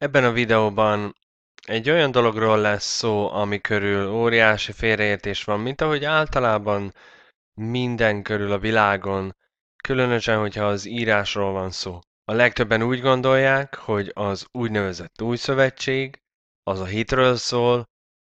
Ebben a videóban egy olyan dologról lesz szó, ami körül óriási félreértés van, mint ahogy általában minden körül a világon, különösen, hogyha az írásról van szó. A legtöbben úgy gondolják, hogy az úgynevezett új szövetség az a hitről szól,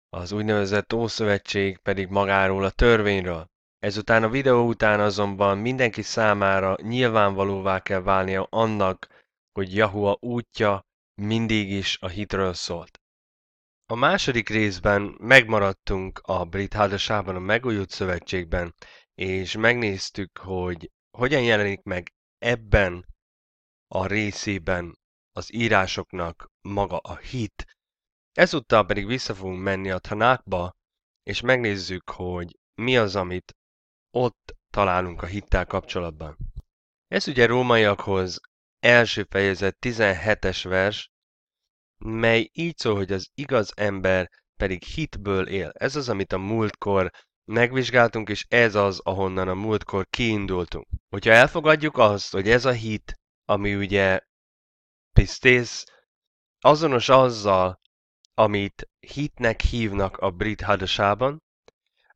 az úgynevezett ószövetség pedig magáról a törvényről. Ezután a videó után azonban mindenki számára nyilvánvalóvá kell válnia annak, hogy Jahua útja mindig is a hitről szólt. A második részben megmaradtunk a brit házasában, a megújult szövetségben, és megnéztük, hogy hogyan jelenik meg ebben a részében az írásoknak maga a hit. Ezúttal pedig vissza fogunk menni a tanákba, és megnézzük, hogy mi az, amit ott találunk a hittel kapcsolatban. Ez ugye rómaiakhoz első fejezet 17-es vers, mely így szól, hogy az igaz ember pedig hitből él. Ez az, amit a múltkor megvizsgáltunk, és ez az, ahonnan a múltkor kiindultunk. Hogyha elfogadjuk azt, hogy ez a hit, ami ugye pisztész, azonos azzal, amit hitnek hívnak a brit hadasában,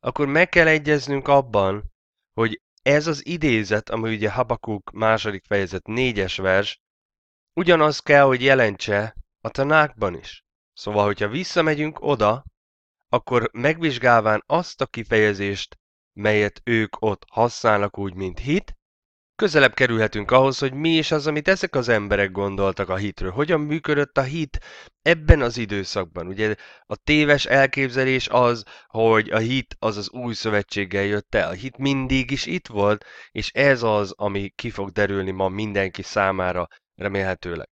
akkor meg kell egyeznünk abban, hogy ez az idézet, ami ugye Habakuk második fejezet négyes vers, ugyanaz kell, hogy jelentse a tanákban is. Szóval, hogyha visszamegyünk oda, akkor megvizsgálván azt a kifejezést, melyet ők ott használnak úgy, mint hit, Közelebb kerülhetünk ahhoz, hogy mi is az, amit ezek az emberek gondoltak a hitről. Hogyan működött a hit ebben az időszakban? Ugye a téves elképzelés az, hogy a hit az az új szövetséggel jött el. A hit mindig is itt volt, és ez az, ami ki fog derülni ma mindenki számára, remélhetőleg.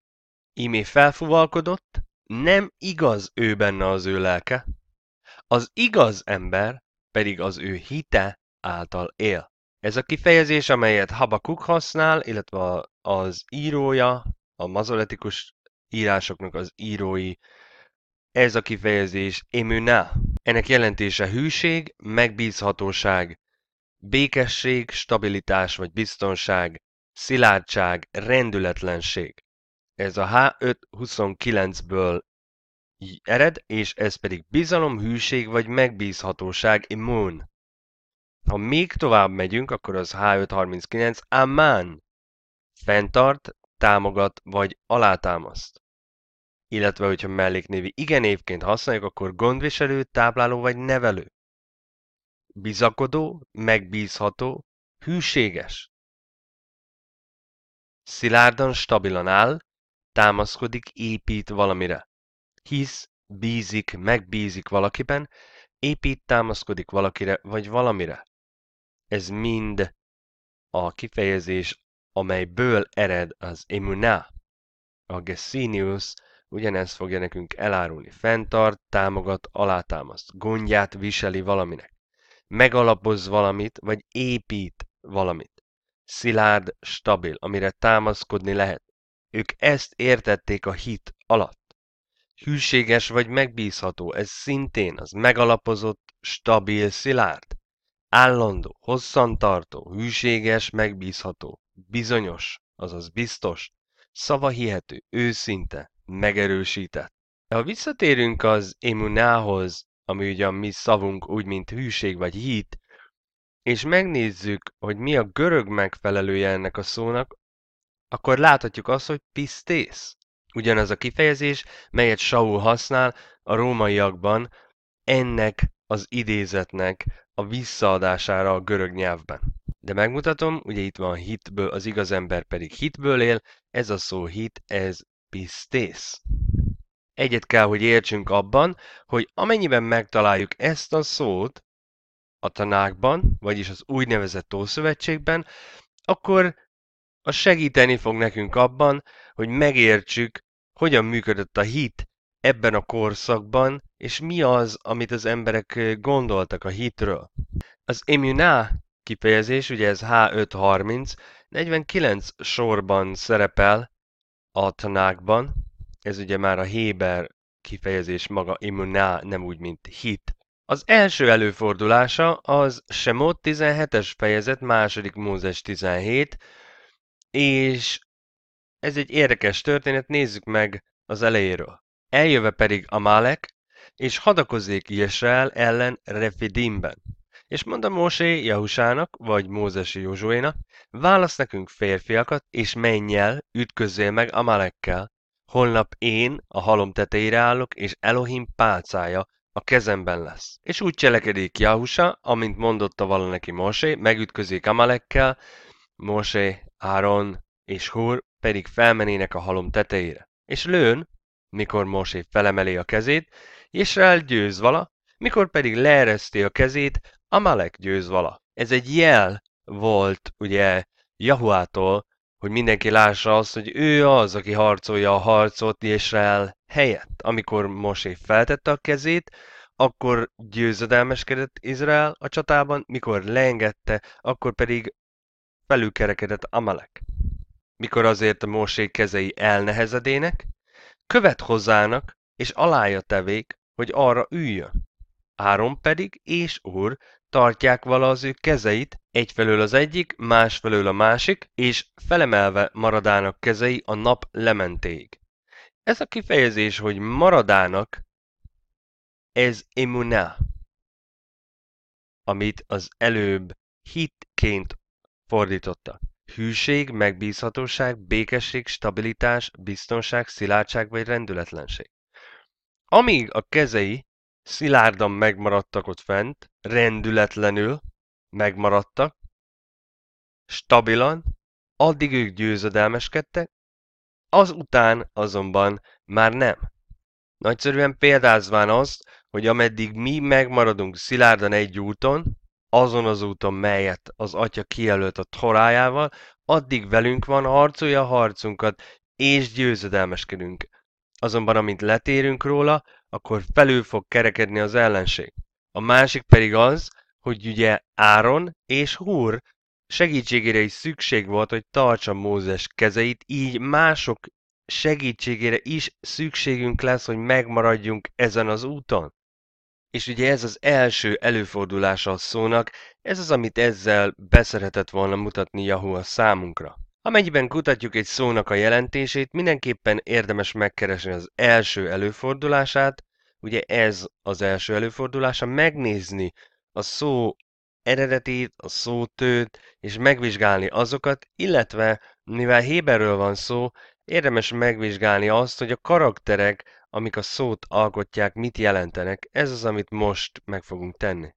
Imé felfúvalkodott, nem igaz ő benne az ő lelke, az igaz ember pedig az ő hite által él. Ez a kifejezés, amelyet Habakuk használ, illetve az írója, a mazoletikus írásoknak az írói, ez a kifejezés emüná. Ennek jelentése hűség, megbízhatóság, békesség, stabilitás vagy biztonság, szilárdság, rendületlenség. Ez a H529-ből ered, és ez pedig bizalom, hűség vagy megbízhatóság, immun. Ha még tovább megyünk, akkor az H539 Amán fenntart, támogat vagy alátámaszt. Illetve, hogyha melléknévi igen évként használjuk, akkor gondviselő, tápláló vagy nevelő. Bizakodó, megbízható, hűséges. Szilárdan, stabilan áll, támaszkodik, épít valamire. Hisz, bízik, megbízik valakiben, épít, támaszkodik valakire vagy valamire. Ez mind a kifejezés, amelyből ered az emuná. A Gessinius ugyanezt fogja nekünk elárulni. Fenntart, támogat, alátámaszt. Gondját viseli valaminek. Megalapoz valamit, vagy épít valamit. Szilárd, stabil, amire támaszkodni lehet. Ők ezt értették a hit alatt. Hűséges vagy megbízható, ez szintén az megalapozott, stabil, szilárd. Állandó, hosszantartó, hűséges, megbízható, bizonyos, azaz biztos, hihető, őszinte, megerősített. De ha visszatérünk az immunához, ami a mi szavunk úgy, mint hűség vagy hit, és megnézzük, hogy mi a görög megfelelője ennek a szónak, akkor láthatjuk azt, hogy pisztész. Ugyanaz a kifejezés, melyet Saul használ a rómaiakban ennek az idézetnek a visszaadására a görög nyelvben. De megmutatom, ugye itt van hitből, az igaz ember pedig hitből él, ez a szó hit, ez pisztész. Egyet kell, hogy értsünk abban, hogy amennyiben megtaláljuk ezt a szót a tanákban, vagyis az úgynevezett Tószövetségben, akkor az segíteni fog nekünk abban, hogy megértsük, hogyan működött a hit ebben a korszakban, és mi az, amit az emberek gondoltak a hitről. Az immuná kifejezés, ugye ez H530, 49 sorban szerepel a tanákban, ez ugye már a Héber kifejezés maga immuná, nem úgy, mint hit. Az első előfordulása az Semot 17-es fejezet, második Mózes 17, és ez egy érdekes történet, nézzük meg az elejéről. Eljöve pedig Málek, és hadakozzék Jesrael ellen Refidimben. És mondta Mósé Jahusának, vagy Mózesi Józsuénak, válasz nekünk férfiakat, és menj el, ütközzél meg Málekkel. Holnap én a halom tetejére állok, és Elohim pálcája a kezemben lesz. És úgy cselekedik Jahusa, amint mondotta vala neki Mosé, megütközik Amalekkel, Mosé, Áron és Hur pedig felmenének a halom tetejére. És lőn, mikor Mosé felemeli a kezét, Israel győz vala, mikor pedig leereszti a kezét, Amalek győz vala. Ez egy jel volt, ugye, Jahuától, hogy mindenki lássa azt, hogy ő az, aki harcolja a harcot Israel helyett. Amikor Mosé feltette a kezét, akkor győzedelmeskedett Izrael a csatában, mikor leengedte, akkor pedig felülkerekedett Amalek. Mikor azért a Mosé kezei elnehezedének, követ hozzának, és alája tevék, hogy arra üljön. Áron pedig és úr tartják vala az ő kezeit, egyfelől az egyik, másfelől a másik, és felemelve maradának kezei a nap lementéig. Ez a kifejezés, hogy maradának, ez emuná, amit az előbb hitként fordítottak. Hűség, megbízhatóság, békesség, stabilitás, biztonság, szilárdság vagy rendületlenség. Amíg a kezei szilárdan megmaradtak ott fent, rendületlenül megmaradtak, stabilan, addig ők győzedelmeskedtek, azután azonban már nem. Nagyszerűen példázván azt, hogy ameddig mi megmaradunk szilárdan egy úton, azon az úton, melyet az atya kijelölt a torájával, addig velünk van, harcolja a harcunkat, és győzedelmeskedünk. Azonban amint letérünk róla, akkor felül fog kerekedni az ellenség. A másik pedig az, hogy ugye Áron és Húr segítségére is szükség volt, hogy tartsa Mózes kezeit, így mások segítségére is szükségünk lesz, hogy megmaradjunk ezen az úton. És ugye ez az első előfordulása a szónak, ez az, amit ezzel beszeretett volna mutatni Yahoo a számunkra. Amennyiben kutatjuk egy szónak a jelentését, mindenképpen érdemes megkeresni az első előfordulását, ugye ez az első előfordulása, megnézni a szó eredetét, a szótőt, és megvizsgálni azokat, illetve, mivel Héberről van szó, érdemes megvizsgálni azt, hogy a karakterek amik a szót alkotják, mit jelentenek, ez az, amit most meg fogunk tenni.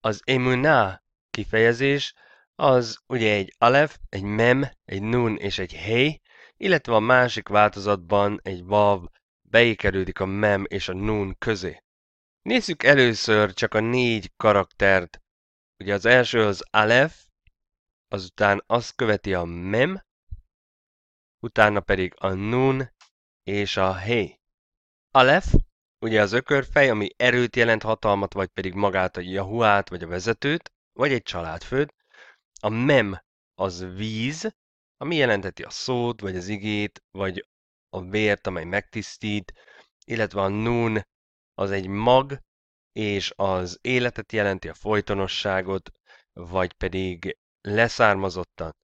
Az emuná kifejezés az ugye egy alef, egy mem, egy nun és egy hely, illetve a másik változatban egy vav beékerődik a mem és a nun közé. Nézzük először csak a négy karaktert. Ugye az első az alef, azután azt követi a mem, utána pedig a nun és a hely. Alef, ugye az ökörfej, ami erőt jelent, hatalmat, vagy pedig magát a jahuát, vagy a vezetőt, vagy egy családfőt. A mem az víz, ami jelenteti a szót, vagy az igét, vagy a vért, amely megtisztít, illetve a nun az egy mag, és az életet jelenti, a folytonosságot, vagy pedig leszármazottan.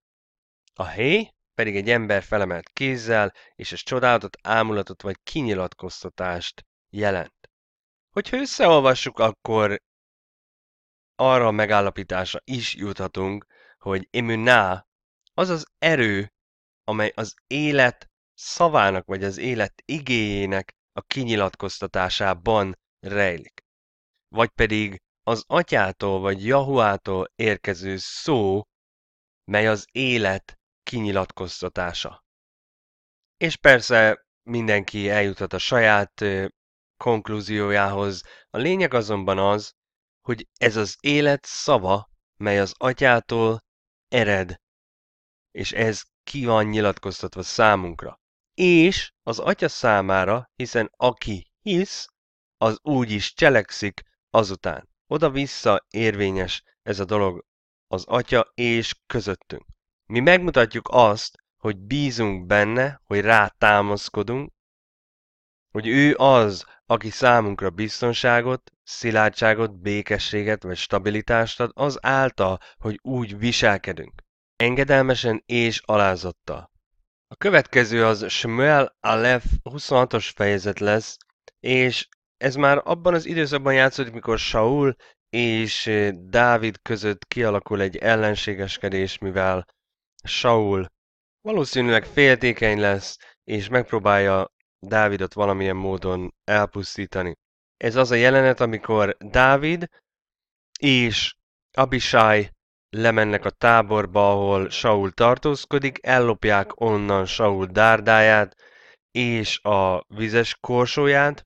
A hé pedig egy ember felemelt kézzel, és ez csodálatot, ámulatot vagy kinyilatkoztatást jelent. Hogyha összeolvassuk, akkor arra a megállapításra is juthatunk, hogy emuná, az az erő, amely az élet szavának vagy az élet igéjének a kinyilatkoztatásában rejlik. Vagy pedig az atyától vagy Jahuától érkező szó, mely az élet kinyilatkoztatása. És persze mindenki eljutott a saját ö, konklúziójához. A lényeg azonban az, hogy ez az élet szava, mely az atyától ered, és ez ki van nyilatkoztatva számunkra. És az atya számára, hiszen aki hisz, az úgy is cselekszik azután. Oda-vissza érvényes ez a dolog az atya és közöttünk. Mi megmutatjuk azt, hogy bízunk benne, hogy rá támaszkodunk, hogy ő az, aki számunkra biztonságot, szilárdságot, békességet vagy stabilitást ad, az által, hogy úgy viselkedünk, engedelmesen és alázattal. A következő az Shmuel Aleph 26-os fejezet lesz, és ez már abban az időszakban játszódik, mikor Saul és Dávid között kialakul egy ellenségeskedés, mivel Saul valószínűleg féltékeny lesz, és megpróbálja Dávidot valamilyen módon elpusztítani. Ez az a jelenet, amikor Dávid és Abisai lemennek a táborba, ahol Saul tartózkodik, ellopják onnan Saul dárdáját és a vizes korsóját,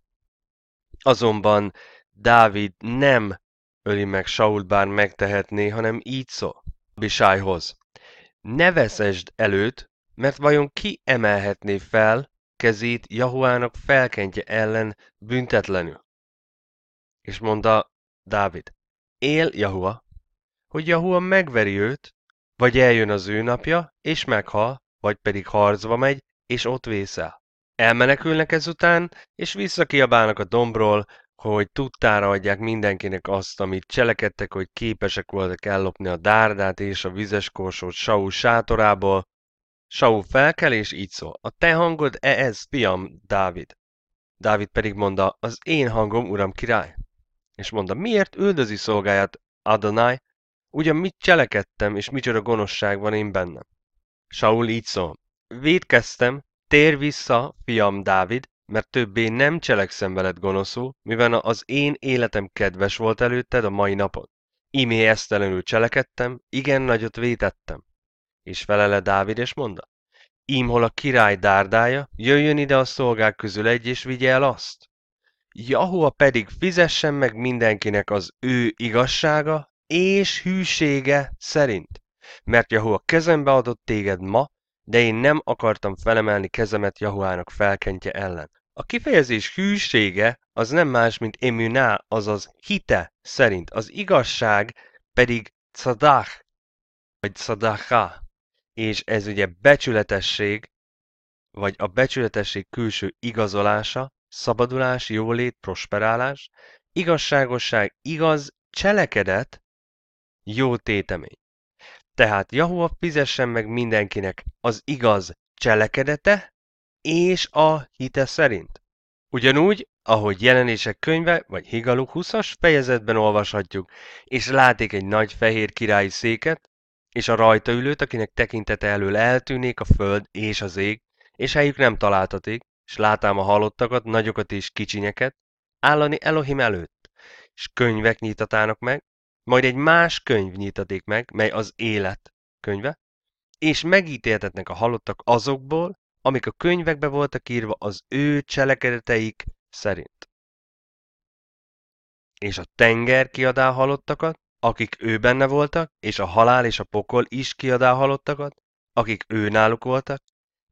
azonban Dávid nem öli meg Saul, bár megtehetné, hanem így szó Abishaihoz. Ne veszesd előt, mert vajon ki emelhetné fel kezét Jahuának felkentje ellen büntetlenül? És mondta Dávid, él Jahua, hogy Jahua megveri őt, vagy eljön az ő napja, és meghal, vagy pedig harcba megy, és ott vészel. Elmenekülnek ezután, és visszakiabálnak a dombról, hogy tudtára adják mindenkinek azt, amit cselekedtek, hogy képesek voltak ellopni a dárdát és a vizes korsót Saul sátorából. Saul felkel és így szól, a te hangod e ez, fiam, Dávid. Dávid pedig mondta, az én hangom, uram király. És mondta, miért üldözi szolgáját Adonai, ugyan mit cselekedtem, és micsoda gonoszság van én bennem. Saul így szól, védkeztem, tér vissza, fiam Dávid, mert többé nem cselekszem veled gonoszul, mivel az én életem kedves volt előtted a mai napon. Imé esztelenül cselekedtem, igen nagyot vétettem. És felele Dávid és mondta, hol a király dárdája, jöjjön ide a szolgák közül egy, és vigye el azt. Jahua pedig fizessen meg mindenkinek az ő igazsága és hűsége szerint, mert Jahua kezembe adott téged ma, de én nem akartam felemelni kezemet Jahuának felkentje ellen, a kifejezés hűsége az nem más, mint emüná, azaz hite szerint, az igazság pedig cadach, vagy cadacha, és ez ugye becsületesség, vagy a becsületesség külső igazolása, szabadulás, jólét, prosperálás, igazságosság, igaz cselekedet, jó tétemény. Tehát Jahua fizessen meg mindenkinek az igaz cselekedete, és a hite szerint. Ugyanúgy, ahogy jelenések könyve vagy Higaluk 20-as fejezetben olvashatjuk, és láték egy nagy fehér királyi széket, és a rajta ülőt, akinek tekintete elől eltűnik a föld és az ég, és helyük nem találtatik, és látám a halottakat, nagyokat és kicsinyeket, állani Elohim előtt, és könyvek nyitatának meg, majd egy más könyv nyitaték meg, mely az élet könyve, és megítéltetnek a halottak azokból, amik a könyvekbe voltak írva az ő cselekedeteik szerint. És a tenger kiadá halottakat, akik ő benne voltak, és a halál és a pokol is kiadá halottakat, akik ő náluk voltak,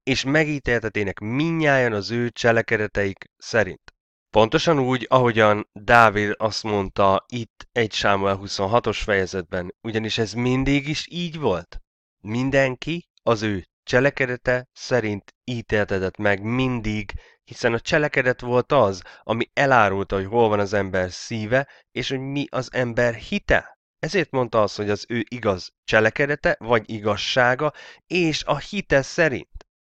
és megítéltetének minnyáján az ő cselekedeteik szerint. Pontosan úgy, ahogyan Dávid azt mondta itt egy Sámuel 26-os fejezetben, ugyanis ez mindig is így volt. Mindenki az ő cselekedete szerint ítéltetett meg mindig, hiszen a cselekedet volt az, ami elárulta, hogy hol van az ember szíve, és hogy mi az ember hite. Ezért mondta azt, hogy az ő igaz cselekedete, vagy igazsága, és a hite szerint.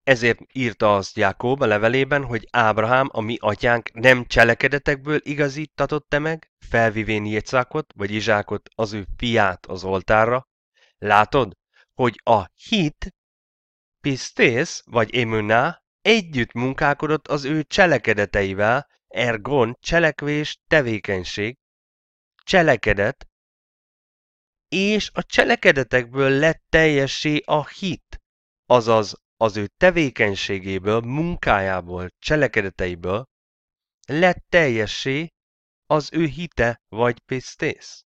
Ezért írta azt Jákob a levelében, hogy Ábrahám, a mi atyánk nem cselekedetekből igazítatott e meg, felvivén Jézsákot, vagy Izsákot, az ő fiát az oltárra. Látod, hogy a hit Pisztész vagy Emuna együtt munkálkodott az ő cselekedeteivel, ergon cselekvés, tevékenység, cselekedet, és a cselekedetekből lett teljesé a hit, azaz az ő tevékenységéből, munkájából, cselekedeteiből lett teljesé az ő hite vagy pisztész.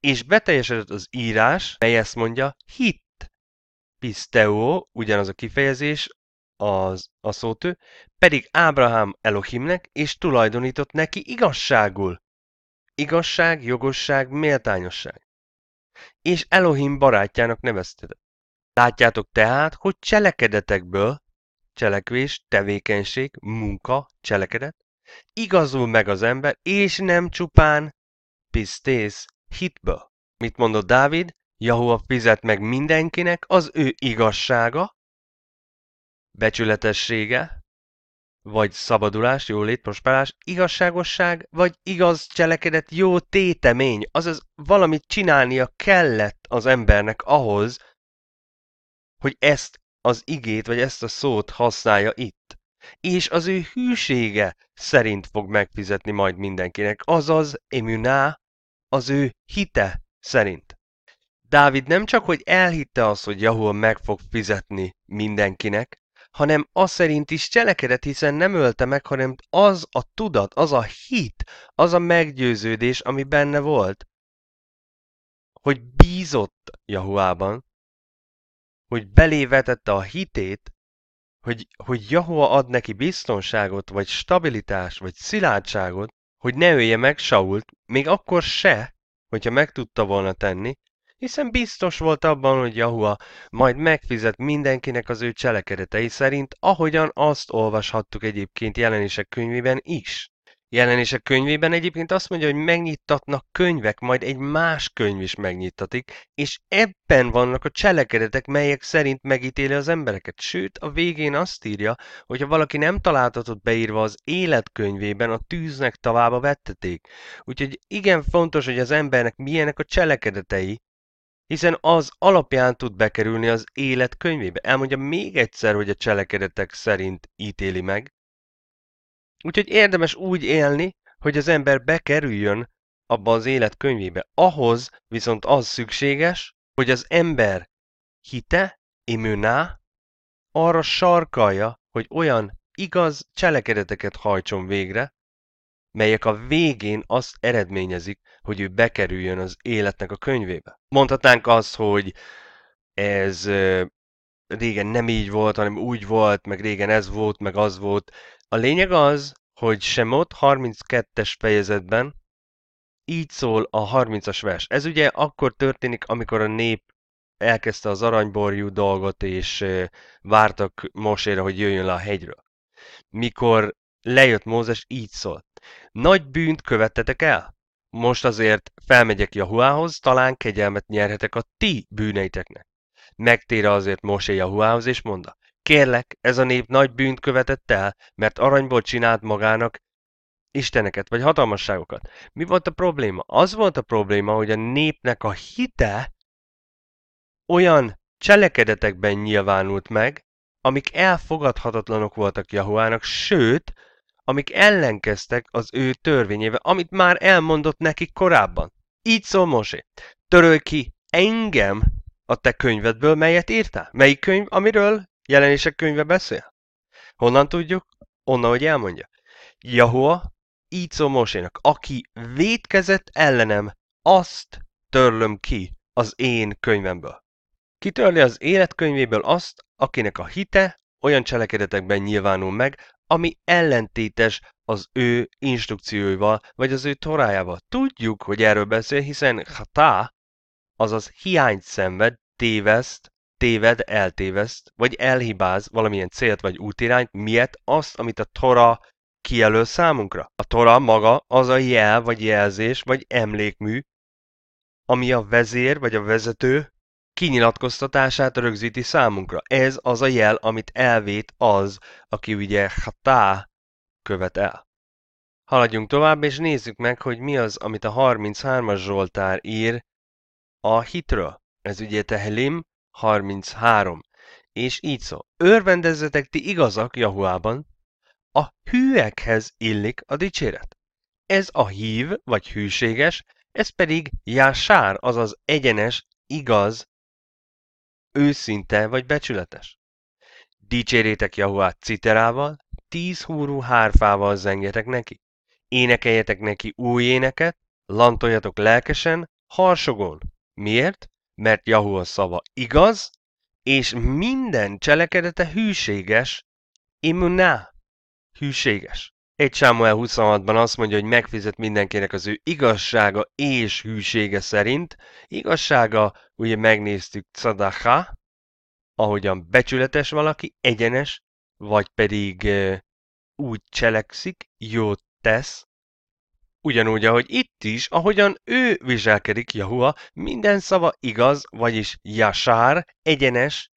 És beteljesedett az írás, mely ezt mondja, hit Pisteo, ugyanaz a kifejezés, az, a szótő, pedig Ábrahám Elohimnek, és tulajdonított neki igazságul. Igazság, jogosság, méltányosság. És Elohim barátjának nevezte. Látjátok tehát, hogy cselekedetekből, cselekvés, tevékenység, munka, cselekedet, igazul meg az ember, és nem csupán pisztész hitből. Mit mondott Dávid? Jahua fizet meg mindenkinek az ő igazsága, becsületessége, vagy szabadulás, jólét, prosperálás, igazságosság, vagy igaz cselekedet, jó tétemény, azaz valamit csinálnia kellett az embernek ahhoz, hogy ezt az igét, vagy ezt a szót használja itt. És az ő hűsége szerint fog megfizetni majd mindenkinek, azaz emüná, az ő hite szerint. Dávid nem csak, hogy elhitte azt, hogy Jahol meg fog fizetni mindenkinek, hanem az szerint is cselekedett, hiszen nem ölte meg, hanem az a tudat, az a hit, az a meggyőződés, ami benne volt, hogy bízott Jahuában, hogy belévetette a hitét, hogy, hogy Jahua ad neki biztonságot, vagy stabilitás, vagy szilárdságot, hogy ne ölje meg Sault, még akkor se, hogyha meg tudta volna tenni, hiszen biztos volt abban, hogy Jahua majd megfizet mindenkinek az ő cselekedetei szerint, ahogyan azt olvashattuk egyébként jelenések könyvében is. Jelenések könyvében egyébként azt mondja, hogy megnyittatnak könyvek, majd egy más könyv is megnyittatik, és ebben vannak a cselekedetek, melyek szerint megítéli az embereket. Sőt, a végén azt írja, hogy ha valaki nem találtatott beírva az életkönyvében, a tűznek tavába vetteték. Úgyhogy igen fontos, hogy az embernek milyenek a cselekedetei, hiszen az alapján tud bekerülni az élet könyvébe. Elmondja még egyszer, hogy a cselekedetek szerint ítéli meg. Úgyhogy érdemes úgy élni, hogy az ember bekerüljön abba az élet könyvébe. Ahhoz viszont az szükséges, hogy az ember hite, imőná, arra sarkalja, hogy olyan igaz cselekedeteket hajtson végre, melyek a végén azt eredményezik, hogy ő bekerüljön az életnek a könyvébe. Mondhatnánk azt, hogy ez régen nem így volt, hanem úgy volt, meg régen ez volt, meg az volt. A lényeg az, hogy sem ott 32-es fejezetben így szól a 30-as vers. Ez ugye akkor történik, amikor a nép elkezdte az aranyborjú dolgot, és vártak Mosére, hogy jöjjön le a hegyről. Mikor lejött Mózes, így szólt. Nagy bűnt követtetek el? Most azért felmegyek Jahuához, talán kegyelmet nyerhetek a ti bűneiteknek. Megtér azért Mosé Jahuához, és mondta, kérlek, ez a nép nagy bűnt követett el, mert aranyból csinált magának isteneket, vagy hatalmasságokat. Mi volt a probléma? Az volt a probléma, hogy a népnek a hite olyan cselekedetekben nyilvánult meg, amik elfogadhatatlanok voltak Jahuának, sőt, amik ellenkeztek az ő törvényével, amit már elmondott nekik korábban. Így szól Mosé, törölj ki engem a te könyvedből, melyet írtál? Melyik könyv, amiről jelenések könyve beszél? Honnan tudjuk? Onnan, hogy elmondja. Jahua, így szól Mosénak, aki védkezett ellenem, azt törlöm ki az én könyvemből. Kitörli az életkönyvéből azt, akinek a hite olyan cselekedetekben nyilvánul meg, ami ellentétes az ő instrukcióival, vagy az ő torájával. Tudjuk, hogy erről beszél, hiszen hatá, azaz hiányt szenved, téveszt, téved, eltéveszt, vagy elhibáz valamilyen célt vagy útirányt, miért azt, amit a Tora kijelöl számunkra. A Tora maga az a jel, vagy jelzés, vagy emlékmű, ami a vezér, vagy a vezető kinyilatkoztatását rögzíti számunkra. Ez az a jel, amit elvét az, aki ugye hatá követ el. Haladjunk tovább, és nézzük meg, hogy mi az, amit a 33-as Zsoltár ír a hitről. Ez ugye Tehelim 33. És így szó. Örvendezzetek ti igazak Jahuában, a hűekhez illik a dicséret. Ez a hív, vagy hűséges, ez pedig jásár, azaz egyenes, igaz Őszinte vagy becsületes? Dicsérjétek Jahuát citerával, tíz húrú hárfával zengjetek neki. Énekeljetek neki új éneket, lantoljatok lelkesen, harsogon. Miért? Mert Jahu a szava igaz, és minden cselekedete hűséges, imuná, hűséges. Egy Sámuel 26-ban azt mondja, hogy megfizet mindenkinek az ő igazsága és hűsége szerint. Igazsága, ugye megnéztük Tzadaha, ahogyan becsületes valaki, egyenes, vagy pedig úgy cselekszik, jót tesz, ugyanúgy, ahogy itt is, ahogyan ő viselkedik, Jahua, minden szava igaz, vagyis jasár, egyenes,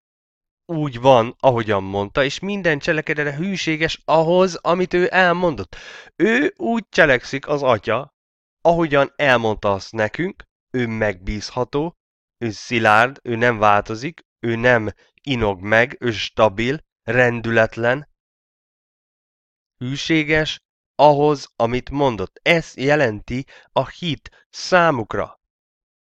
úgy van, ahogyan mondta, és minden cselekedete hűséges ahhoz, amit ő elmondott. Ő úgy cselekszik az atya, ahogyan elmondta azt nekünk, ő megbízható, ő szilárd, ő nem változik, ő nem inog meg, ő stabil, rendületlen, hűséges ahhoz, amit mondott. Ez jelenti a hit számukra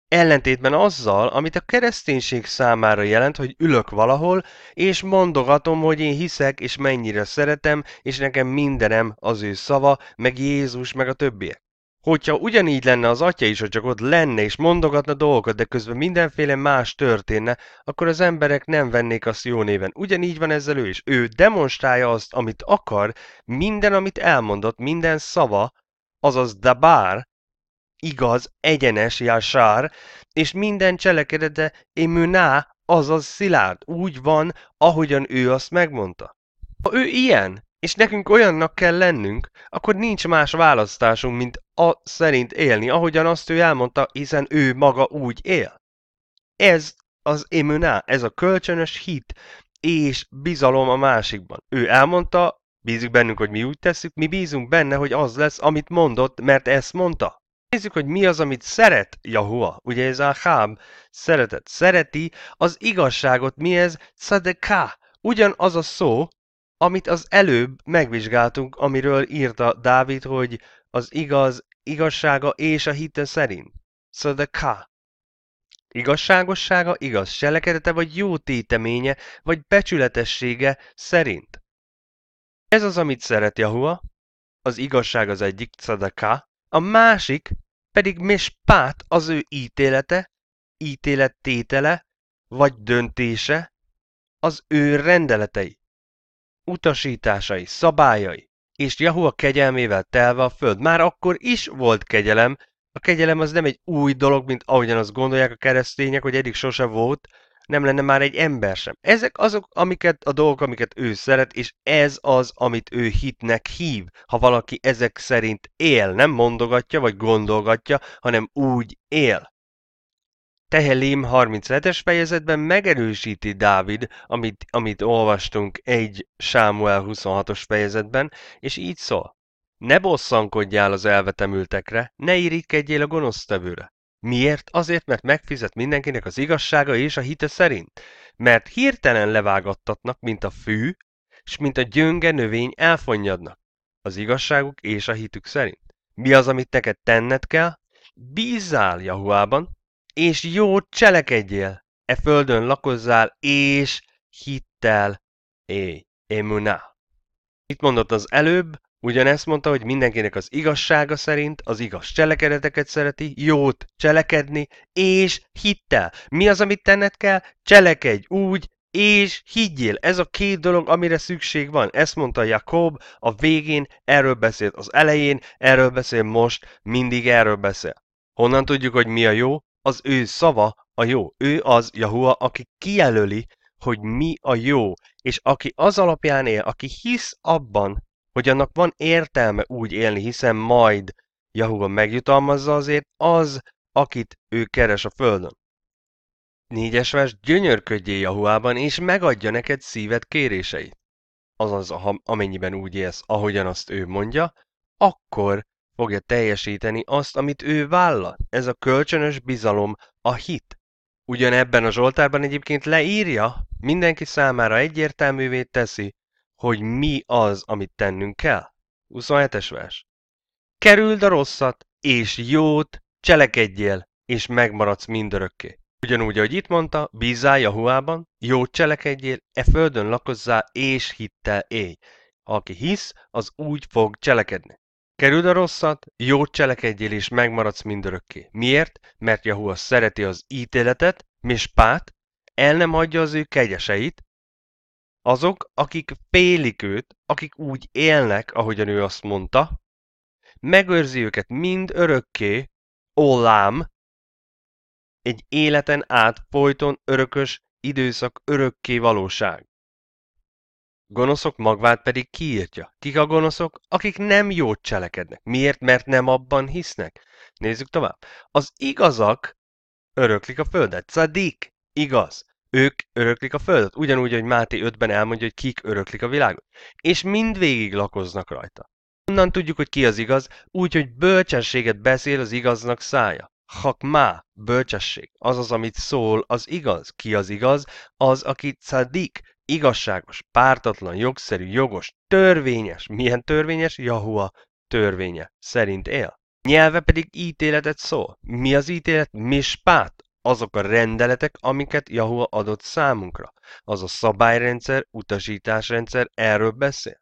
ellentétben azzal, amit a kereszténység számára jelent, hogy ülök valahol, és mondogatom, hogy én hiszek, és mennyire szeretem, és nekem mindenem az ő szava, meg Jézus, meg a többiek. Hogyha ugyanígy lenne az atya is, hogy csak ott lenne és mondogatna dolgokat, de közben mindenféle más történne, akkor az emberek nem vennék azt jó néven. Ugyanígy van ezzel ő is. Ő demonstrálja azt, amit akar, minden, amit elmondott, minden szava, azaz dabár, igaz, egyenes jásár, és minden cselekedete emüná, azaz szilárd, úgy van, ahogyan ő azt megmondta. Ha ő ilyen, és nekünk olyannak kell lennünk, akkor nincs más választásunk, mint a szerint élni, ahogyan azt ő elmondta, hiszen ő maga úgy él. Ez az emüná, ez a kölcsönös hit és bizalom a másikban. Ő elmondta, bízik bennünk, hogy mi úgy tesszük, mi bízunk benne, hogy az lesz, amit mondott, mert ezt mondta. Nézzük, hogy mi az, amit szeret Jahua. Ugye ez a hám, szeretet, szereti. Az igazságot mi ez? Szadeká. Ugyanaz a szó, amit az előbb megvizsgáltunk, amiről írta Dávid, hogy az igaz igazsága és a hite szerint. Szadeká. Igazságossága, igaz cselekedete vagy jó téteménye, vagy becsületessége szerint. Ez az, amit szeret Jahua, az igazság az egyik, szadaká, a másik pedig mispát az ő ítélete, ítélettétele vagy döntése, az ő rendeletei, utasításai, szabályai, és Jahua kegyelmével telve a föld. Már akkor is volt kegyelem, a kegyelem az nem egy új dolog, mint ahogyan azt gondolják a keresztények, hogy eddig sose volt, nem lenne már egy ember sem. Ezek azok amiket a dolgok, amiket ő szeret, és ez az, amit ő hitnek hív, ha valaki ezek szerint él, nem mondogatja vagy gondolgatja, hanem úgy él. Tehelim 37-es fejezetben megerősíti Dávid, amit, amit olvastunk egy Sámuel 26-os fejezetben, és így szól. Ne bosszankodjál az elvetemültekre, ne irigykedjél a gonosztevőre. Miért? Azért, mert megfizet mindenkinek az igazsága és a hite szerint. Mert hirtelen levágattatnak, mint a fű, és mint a gyönge növény elfonyadnak. Az igazságuk és a hitük szerint. Mi az, amit neked tenned kell? Bízzál Jahuában, és jó cselekedjél. E földön lakozzál, és hittel éj. emuna. Itt mondott az előbb, Ugyanezt mondta, hogy mindenkinek az igazsága szerint az igaz cselekedeteket szereti, jót cselekedni, és hittel. Mi az, amit tenned kell? Cselekedj úgy, és higgyél, ez a két dolog, amire szükség van. Ezt mondta Jakob a végén, erről beszélt az elején, erről beszél most, mindig erről beszél. Honnan tudjuk, hogy mi a jó? Az ő szava a jó. Ő az Jahua, aki kijelöli, hogy mi a jó, és aki az alapján él, aki hisz abban, hogy annak van értelme úgy élni, hiszen majd Jahova megjutalmazza azért az, akit ő keres a földön. Négyes vers, gyönyörködjél Jahuában, és megadja neked szíved kéréseit. Azaz, ha amennyiben úgy élsz, ahogyan azt ő mondja, akkor fogja teljesíteni azt, amit ő vállal. Ez a kölcsönös bizalom, a hit. Ugyanebben a Zsoltárban egyébként leírja, mindenki számára egyértelművé teszi, hogy mi az, amit tennünk kell. 27-es vers. Kerüld a rosszat, és jót, cselekedjél, és megmaradsz mindörökké. Ugyanúgy, ahogy itt mondta, bízzál Jahuában, jót cselekedjél, e földön lakozzá és hittel élj. Aki hisz, az úgy fog cselekedni. Kerüld a rosszat, jót cselekedjél, és megmaradsz mindörökké. Miért? Mert Jahua szereti az ítéletet, mispát, el nem hagyja az ő kegyeseit, azok, akik félik őt, akik úgy élnek, ahogyan ő azt mondta, megőrzi őket mind örökké, olám, egy életen át folyton örökös időszak örökké valóság. Gonoszok magvát pedig kiírtja. Kik a gonoszok? Akik nem jót cselekednek. Miért? Mert nem abban hisznek. Nézzük tovább. Az igazak öröklik a földet. Szadik, igaz ők öröklik a Földet. Ugyanúgy, hogy Máté 5-ben elmondja, hogy kik öröklik a világot. És mind végig lakoznak rajta. Onnan tudjuk, hogy ki az igaz, úgy, hogy bölcsességet beszél az igaznak szája. má, bölcsesség, az az, amit szól, az igaz. Ki az igaz? Az, aki szadik, igazságos, pártatlan, jogszerű, jogos, törvényes. Milyen törvényes? Jahua törvénye szerint él. Nyelve pedig ítéletet szól. Mi az ítélet? Mispát, azok a rendeletek, amiket Yahoo adott számunkra. Az a szabályrendszer, utasításrendszer erről beszél.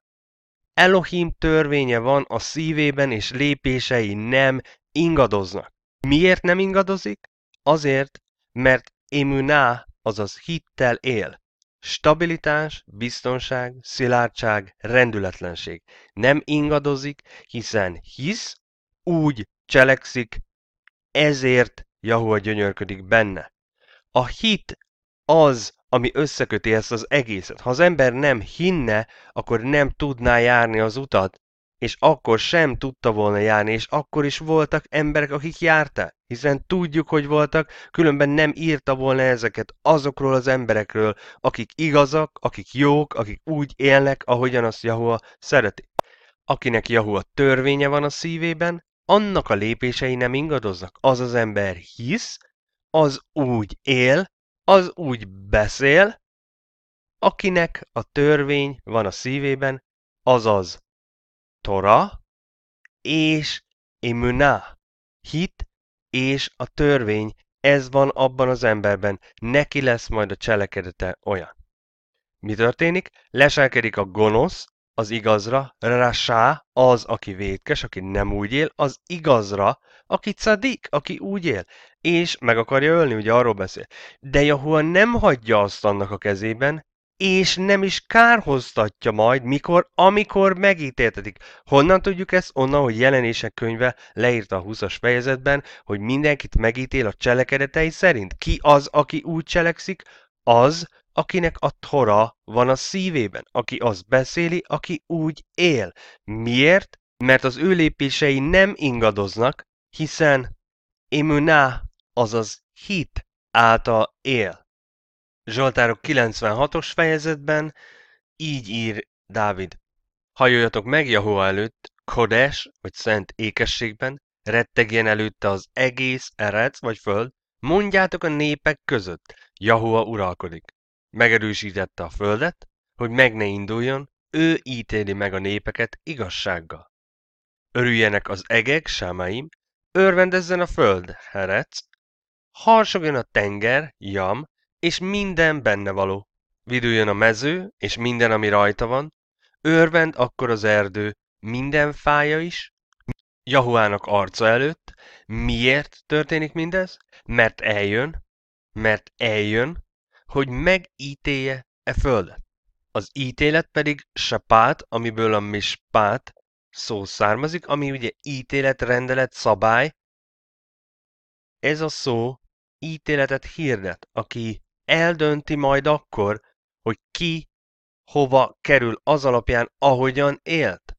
Elohim törvénye van a szívében, és lépései nem ingadoznak. Miért nem ingadozik? Azért, mert emuná, azaz hittel él. Stabilitás, biztonság, szilárdság, rendületlenség. Nem ingadozik, hiszen hisz, úgy cselekszik, ezért Jahua gyönyörködik benne. A hit az, ami összeköti ezt az egészet. Ha az ember nem hinne, akkor nem tudná járni az utat, és akkor sem tudta volna járni, és akkor is voltak emberek, akik járta, hiszen tudjuk, hogy voltak, különben nem írta volna ezeket azokról az emberekről, akik igazak, akik jók, akik úgy élnek, ahogyan azt Jahua szereti. Akinek Jahua törvénye van a szívében, annak a lépései nem ingadoznak. Az az ember hisz, az úgy él, az úgy beszél, akinek a törvény van a szívében, azaz Tora és Imuna, hit és a törvény, ez van abban az emberben, neki lesz majd a cselekedete olyan. Mi történik? Leselkedik a gonosz, az igazra, rasá, az, aki vétkes, aki nem úgy él, az igazra, aki cadik, aki úgy él, és meg akarja ölni, ugye arról beszél. De Jahua nem hagyja azt annak a kezében, és nem is kárhoztatja majd, mikor, amikor megítéltetik. Honnan tudjuk ezt? Onnan, hogy jelenések könyve leírta a 20-as fejezetben, hogy mindenkit megítél a cselekedetei szerint. Ki az, aki úgy cselekszik? Az, akinek a Tora van a szívében, aki azt beszéli, aki úgy él. Miért? Mert az ő lépései nem ingadoznak, hiszen imuná, azaz hit által él. Zsoltárok 96-os fejezetben így ír Dávid. Hajoljatok meg Jahova előtt, Kodes, vagy szent ékességben, rettegjen előtte az egész erec vagy föld, mondjátok a népek között, Jahua uralkodik megerősítette a földet, hogy meg ne induljon, ő ítéli meg a népeket igazsággal. Örüljenek az egek, sámaim, örvendezzen a föld, herec, harsogjon a tenger, jam, és minden benne való. Viduljon a mező, és minden, ami rajta van, örvend akkor az erdő, minden fája is, Jahuának arca előtt. Miért történik mindez? Mert eljön, mert eljön, hogy megítélje e földet. Az ítélet pedig sapát, amiből a mispát szó származik, ami ugye ítélet, rendelet, szabály. Ez a szó ítéletet hirdet, aki eldönti majd akkor, hogy ki hova kerül az alapján, ahogyan élt.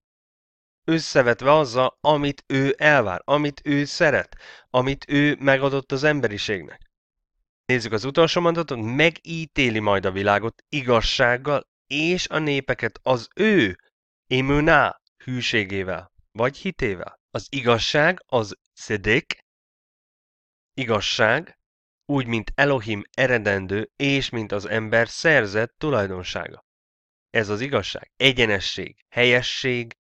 Összevetve azzal, amit ő elvár, amit ő szeret, amit ő megadott az emberiségnek. Nézzük az utolsó mondatot, megítéli majd a világot igazsággal és a népeket az ő imuná hűségével, vagy hitével. Az igazság, az szedék, igazság, úgy, mint Elohim eredendő, és mint az ember szerzett tulajdonsága. Ez az igazság. Egyenesség, helyesség,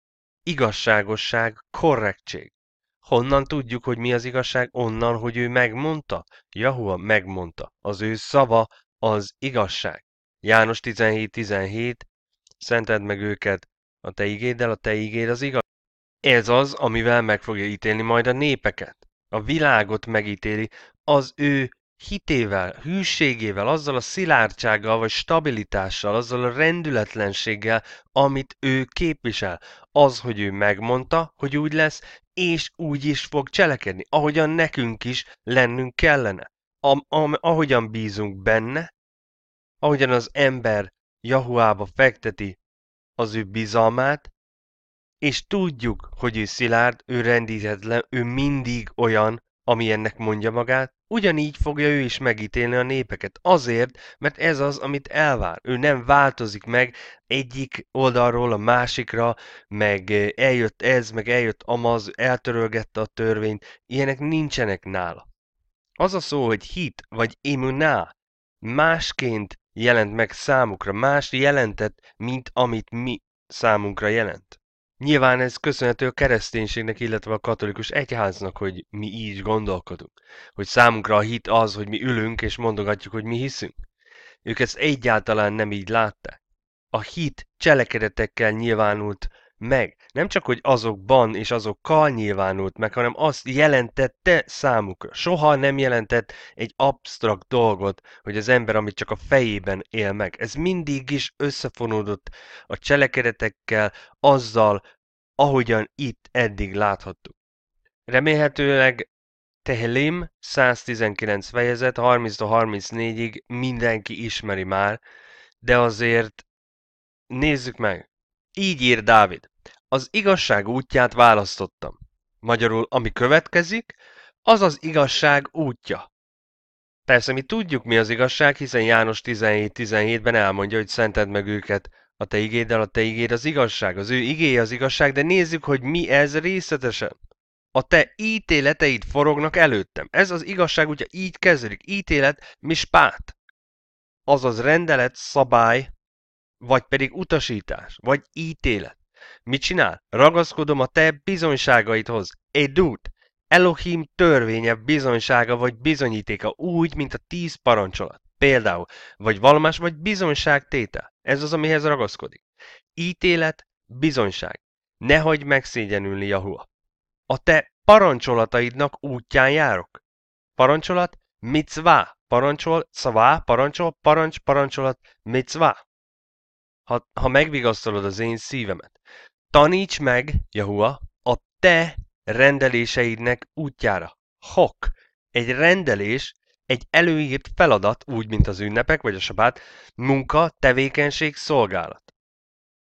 igazságosság, korrektség. Honnan tudjuk, hogy mi az igazság? Onnan, hogy ő megmondta? Jahua megmondta. Az ő szava az igazság. János 17.17 17, Szented meg őket a te igéddel, a te igéd az igaz. Ez az, amivel meg fogja ítélni majd a népeket. A világot megítéli az ő hitével, hűségével, azzal a szilárdsággal vagy stabilitással, azzal a rendületlenséggel, amit ő képvisel. Az, hogy ő megmondta, hogy úgy lesz, és úgy is fog cselekedni, ahogyan nekünk is lennünk kellene. Am, am, ahogyan bízunk benne, ahogyan az ember Jahuába fekteti az ő bizalmát, és tudjuk, hogy ő szilárd, ő rendíthetlen, ő mindig olyan, ami ennek mondja magát, ugyanígy fogja ő is megítélni a népeket, azért, mert ez az, amit elvár. Ő nem változik meg egyik oldalról a másikra, meg eljött ez, meg eljött amaz, eltörölgette a törvényt, ilyenek nincsenek nála. Az a szó, hogy hit vagy imuná, másként jelent meg számukra, más jelentett, mint amit mi számunkra jelent. Nyilván ez köszönhető a kereszténységnek, illetve a katolikus egyháznak, hogy mi így gondolkodunk. Hogy számunkra a hit az, hogy mi ülünk és mondogatjuk, hogy mi hiszünk. Ők ezt egyáltalán nem így látták. A hit cselekedetekkel nyilvánult meg. Nem csak, hogy azokban és azokkal nyilvánult meg, hanem azt jelentette számukra. Soha nem jelentett egy absztrakt dolgot, hogy az ember, amit csak a fejében él meg. Ez mindig is összefonódott a cselekedetekkel, azzal, ahogyan itt eddig láthattuk. Remélhetőleg Tehlim 119 fejezet, 30-34-ig mindenki ismeri már, de azért nézzük meg. Így ír Dávid az igazság útját választottam. Magyarul, ami következik, az az igazság útja. Persze mi tudjuk, mi az igazság, hiszen János 17.17-ben elmondja, hogy szented meg őket a te igéddel, a te igéd az igazság, az ő igéje az igazság, de nézzük, hogy mi ez részletesen. A te ítéleteid forognak előttem. Ez az igazság ugye így kezdődik. Ítélet, spát. Azaz rendelet, szabály, vagy pedig utasítás, vagy ítélet. Mit csinál? Ragaszkodom a te bizonyságaidhoz. Egy dút! Elohim törvénye bizonysága vagy bizonyítéka úgy, mint a tíz parancsolat. Például, vagy valamás, vagy téte. Ez az, amihez ragaszkodik. Ítélet, bizonyság. Ne hagyd megszégyenülni Jahua. A te parancsolataidnak útján járok. Parancsolat, mitzvá, parancsol, szavá, parancsol, parancs, parancsolat, mitzvá ha, ha megvigasztalod az én szívemet. Taníts meg, Jahua, a te rendeléseidnek útjára. Hok. Egy rendelés, egy előírt feladat, úgy, mint az ünnepek vagy a sabát, munka, tevékenység, szolgálat.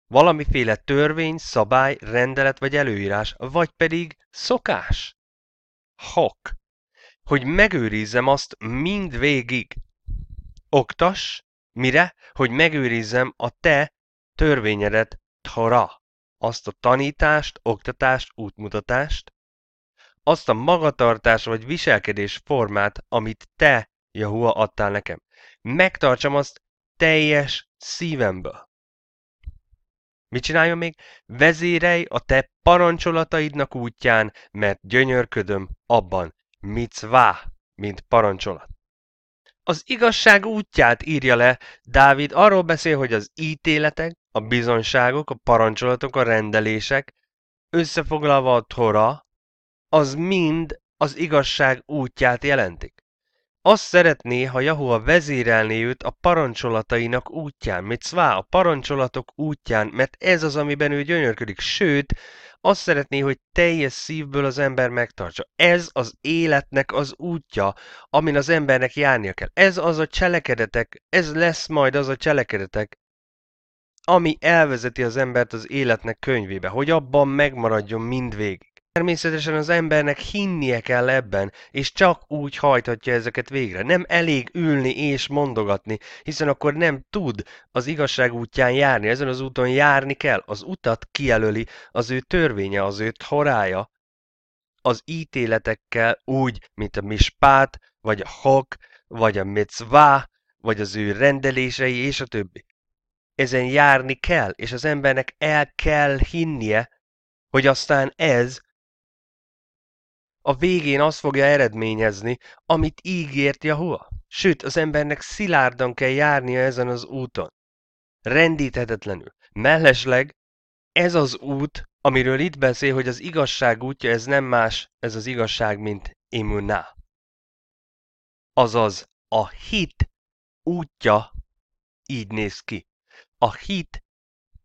Valamiféle törvény, szabály, rendelet vagy előírás, vagy pedig szokás. Hok. Hogy megőrizzem azt mind végig. Oktas, Mire? Hogy megőrizzem a te törvényedet, Tara, azt a tanítást, oktatást, útmutatást, azt a magatartás vagy viselkedés formát, amit te, Jahua, adtál nekem. Megtartsam azt teljes szívemből. Mit csináljon még? Vezérej a te parancsolataidnak útján, mert gyönyörködöm abban. Micvá, mint parancsolat. Az igazság útját írja le, Dávid arról beszél, hogy az ítéletek, a bizonyságok, a parancsolatok, a rendelések, összefoglalva a tora, az mind az igazság útját jelentik. Azt szeretné, ha Jahova vezérelné őt a parancsolatainak útján, mit szvá, a parancsolatok útján, mert ez az, amiben ő gyönyörködik. Sőt, azt szeretné, hogy teljes szívből az ember megtartsa. Ez az életnek az útja, amin az embernek járnia kell. Ez az a cselekedetek, ez lesz majd az a cselekedetek, ami elvezeti az embert az életnek könyvébe, hogy abban megmaradjon mindvégig. Természetesen az embernek hinnie kell ebben, és csak úgy hajthatja ezeket végre. Nem elég ülni és mondogatni, hiszen akkor nem tud az igazság útján járni, ezen az úton járni kell. Az utat kijelöli az ő törvénye, az ő horája. Az ítéletekkel úgy, mint a mispát, vagy a hok, vagy a micvá, vagy az ő rendelései, és a többi. Ezen járni kell, és az embernek el kell hinnie, hogy aztán ez a végén az fogja eredményezni, amit ígért Jahua. Sőt, az embernek szilárdan kell járnia ezen az úton. Rendíthetetlenül. Mellesleg ez az út, amiről itt beszél, hogy az igazság útja, ez nem más, ez az igazság, mint imuná. Azaz, a hit útja így néz ki. A hit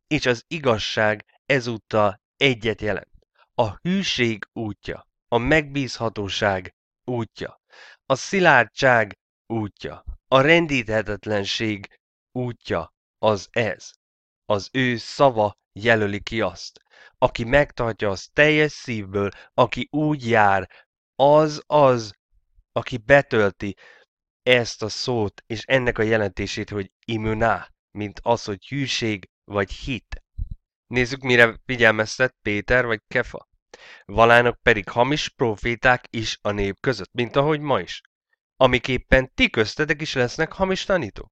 és az igazság ezúttal egyet jelent. A hűség útja a megbízhatóság útja, a szilárdság útja, a rendíthetetlenség útja az ez. Az ő szava jelöli ki azt. Aki megtartja az teljes szívből, aki úgy jár, az az, aki betölti ezt a szót és ennek a jelentését, hogy immuná, mint az, hogy hűség vagy hit. Nézzük, mire figyelmeztet Péter vagy Kefa valánok pedig hamis proféták is a nép között, mint ahogy ma is, amiképpen ti köztetek is lesznek hamis tanítók.